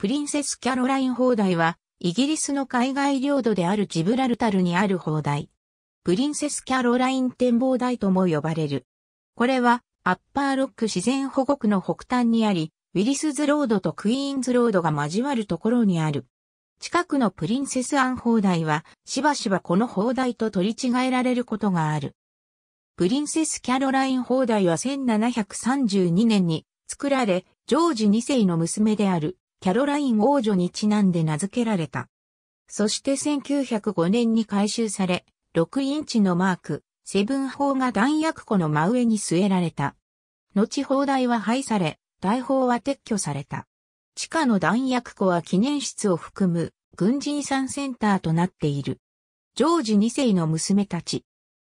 プリンセス・キャロライン砲台は、イギリスの海外領土であるジブラルタルにある砲台。プリンセス・キャロライン展望台とも呼ばれる。これは、アッパーロック自然保護区の北端にあり、ウィリスズロードとクイーンズロードが交わるところにある。近くのプリンセス・アン砲台は、しばしばこの砲台と取り違えられることがある。プリンセス・キャロライン砲台は1732年に作られ、ジョージ2世の娘であるキャロライン王女にちなんで名付けられた。そして1905年に改修され、6インチのマーク、セブン砲が弾薬庫の真上に据えられた。後砲台は廃され、大砲は撤去された。地下の弾薬庫は記念室を含む軍人産センターとなっている。ジョージ2世の娘たち。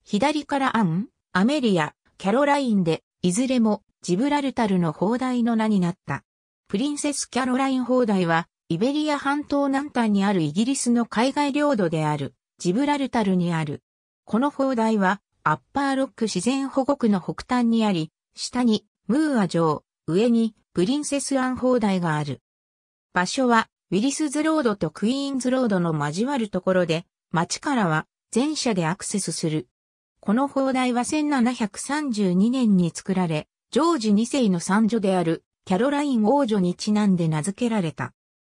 左からアン、アメリア、キャロラインで、いずれもジブラルタルの砲台の名になった。プリンセスキャロライン砲台は、イベリア半島南端にあるイギリスの海外領土である、ジブラルタルにある。この砲台は、アッパーロック自然保護区の北端にあり、下に、ムーア城、上に、プリンセスアン砲台がある。場所は、ウィリスズロードとクイーンズロードの交わるところで、町からは、全車でアクセスする。この砲台は1732年に作られ、ジョージ2世の三女であるキャロライン王女にちなんで名付けられた。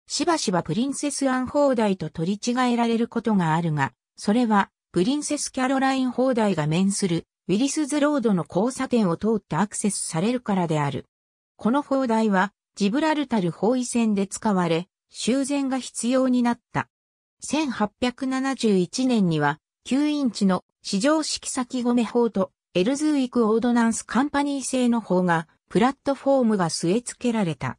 しばしばプリンセス・アン・ホーダイと取り違えられることがあるが、それは、プリンセス・キャロライン・ホーダイが面する、ウィリスズ・ロードの交差点を通ってアクセスされるからである。この砲台は、ジブラルタル包囲戦で使われ、修繕が必要になった。1871年には、9インチの市場式先込め砲と、エルズーイク・オードナンス・カンパニー製の砲がプラットフォームが据え付けられた。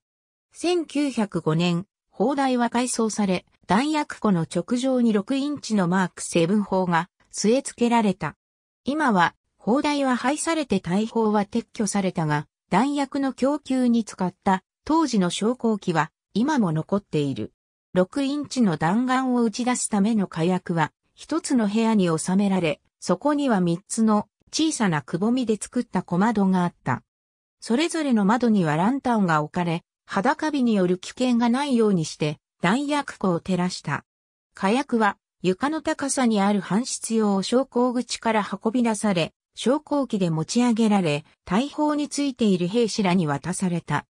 1905年、砲台は改装され、弾薬庫の直上に6インチのマーク7砲が据え付けられた。今は、砲台は廃されて大砲は撤去されたが、弾薬の供給に使った当時の昇降機は今も残っている。6インチの弾丸を打ち出すための火薬は一つの部屋に収められ、そこには3つの小さなくぼみで作った小窓があった。それぞれの窓にはランタンが置かれ、裸火による危険がないようにして、弾薬庫を照らした。火薬は、床の高さにある搬出用を昇降口から運び出され、昇降機で持ち上げられ、大砲についている兵士らに渡された。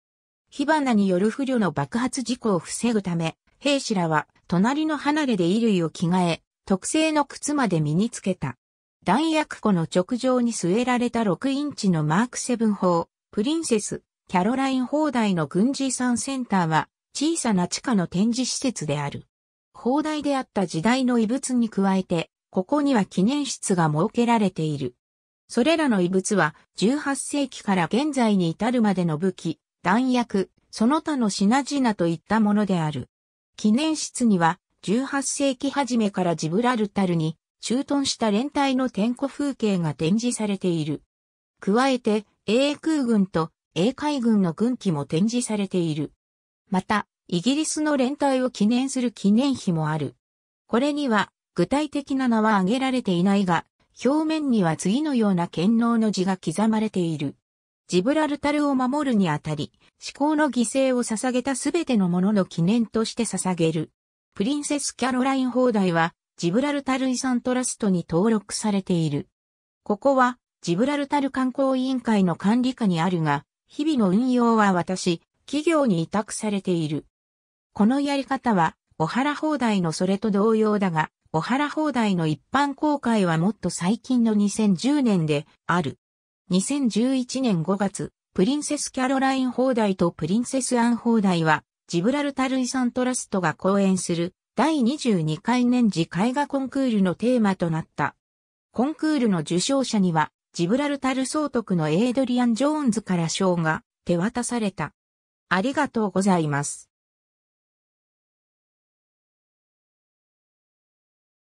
火花による不慮の爆発事故を防ぐため、兵士らは隣の離れで衣類を着替え、特製の靴まで身につけた。弾薬庫の直上に据えられた6インチのマーク7砲、プリンセス、キャロライン砲台の軍事遺産センターは、小さな地下の展示施設である。砲台であった時代の遺物に加えて、ここには記念室が設けられている。それらの遺物は、18世紀から現在に至るまでの武器、弾薬、その他の品々といったものである。記念室には、18世紀初めからジブラルタルに駐屯した連隊の天候風景が展示されている。加えて、英空軍と英海軍の軍旗も展示されている。また、イギリスの連帯を記念する記念碑もある。これには、具体的な名は挙げられていないが、表面には次のような剣能の字が刻まれている。ジブラルタルを守るにあたり、思考の犠牲を捧げたすべてのものの記念として捧げる。プリンセス・キャロライン砲台は、ジブラルタル遺産トラストに登録されている。ここは、ジブラルタル観光委員会の管理下にあるが、日々の運用は私、企業に委託されている。このやり方は、お腹放題のそれと同様だが、お腹放題の一般公開はもっと最近の2010年である。2011年5月、プリンセスキャロライン放題とプリンセスアン放題は、ジブラルタル遺産トラストが講演する第22回年次絵画コンクールのテーマとなった。コンクールの受賞者には、ジブラルタル総督のエイドリアン・ジョーンズから賞が手渡された。ありがとうございます。